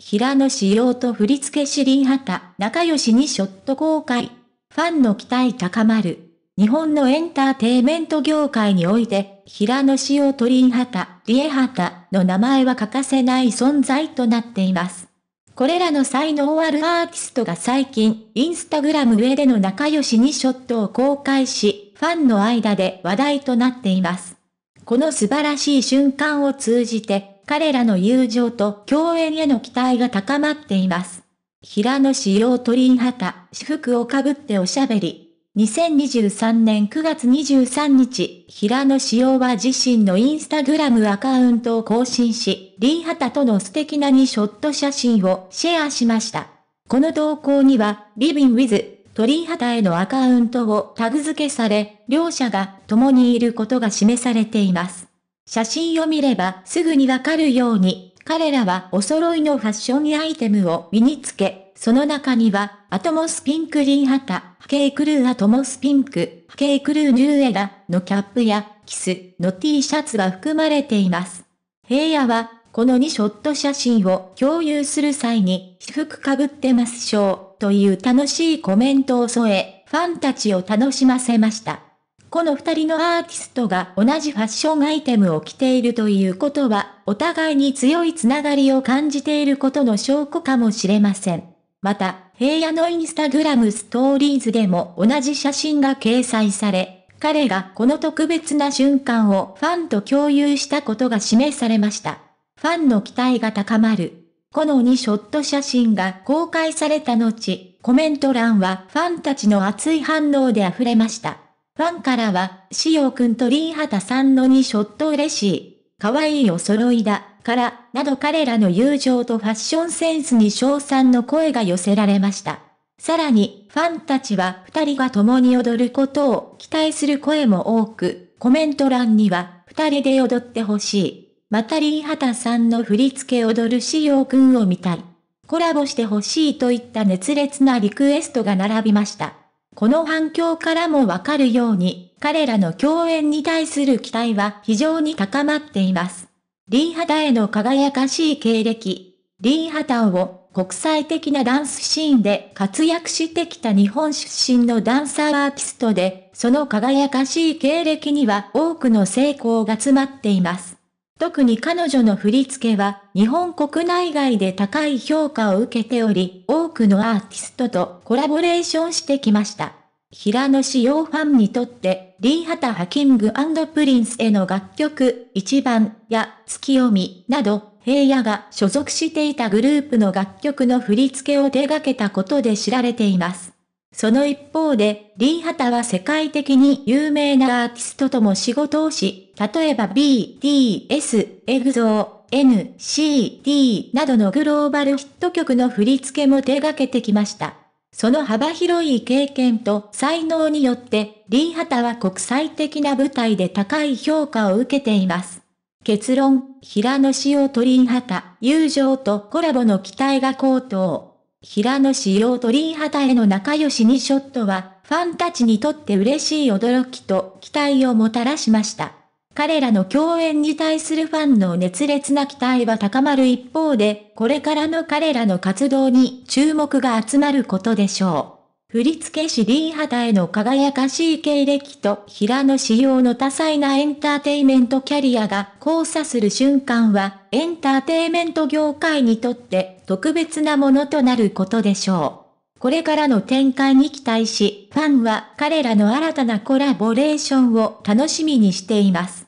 平野紫耀と振付師林畑、仲良しにショット公開。ファンの期待高まる。日本のエンターテイメント業界において、平野紫耀と林畑、リエ畑の名前は欠かせない存在となっています。これらの才能あるアーティストが最近、インスタグラム上での仲良しにショットを公開し、ファンの間で話題となっています。この素晴らしい瞬間を通じて、彼らの友情と共演への期待が高まっています。平野紫耀鳥居畑、私服をかぶっておしゃべり。2023年9月23日、平野紫耀は自身のインスタグラムアカウントを更新し、リー畑との素敵な2ショット写真をシェアしました。この投稿には、リビンウィズ、鳥居畑へのアカウントをタグ付けされ、両者が共にいることが示されています。写真を見ればすぐにわかるように、彼らはお揃いのファッションアイテムを身につけ、その中には、アトモスピンクリンハタ、ケイクルーアトモスピンク、ケイクルーニューエラのキャップや、キスの T シャツが含まれています。平野は、この2ショット写真を共有する際に、私服かぶってますしょう、という楽しいコメントを添え、ファンたちを楽しませました。この二人のアーティストが同じファッションアイテムを着ているということは、お互いに強いつながりを感じていることの証拠かもしれません。また、平野のインスタグラムストーリーズでも同じ写真が掲載され、彼がこの特別な瞬間をファンと共有したことが示されました。ファンの期待が高まる。この2ショット写真が公開された後、コメント欄はファンたちの熱い反応で溢れました。ファンからは、潮よくんとリーハタさんの2ショット嬉しい。可愛いお揃いだ、から、など彼らの友情とファッションセンスに賞賛の声が寄せられました。さらに、ファンたちは二人が共に踊ることを期待する声も多く、コメント欄には、二人で踊ってほしい。またリーハタさんの振り付け踊る潮よくんを見たい。コラボしてほしいといった熱烈なリクエストが並びました。この反響からもわかるように、彼らの共演に対する期待は非常に高まっています。リー・ハタへの輝かしい経歴。リー・ハタを国際的なダンスシーンで活躍してきた日本出身のダンサーアーティストで、その輝かしい経歴には多くの成功が詰まっています。特に彼女の振り付けは日本国内外で高い評価を受けており、多くのアーティストとコラボレーションしてきました。平野志陽ファンにとって、リーハタハキングプリンスへの楽曲、一番や月読みなど、平野が所属していたグループの楽曲の振り付けを手掛けたことで知られています。その一方で、リー・ハタは世界的に有名なアーティストとも仕事をし、例えば BTS、エグゾー、NCT などのグローバルヒット曲の振り付けも手掛けてきました。その幅広い経験と才能によって、リー・ハタは国際的な舞台で高い評価を受けています。結論、平野潮とリー・ハタ、友情とコラボの期待が高騰。平野紫耀鳥居畑への仲良し2ショットは、ファンたちにとって嬉しい驚きと期待をもたらしました。彼らの共演に対するファンの熱烈な期待は高まる一方で、これからの彼らの活動に注目が集まることでしょう。振付師 D 肌への輝かしい経歴と平野仕様の多彩なエンターテイメントキャリアが交差する瞬間は、エンターテイメント業界にとって特別なものとなることでしょう。これからの展開に期待し、ファンは彼らの新たなコラボレーションを楽しみにしています。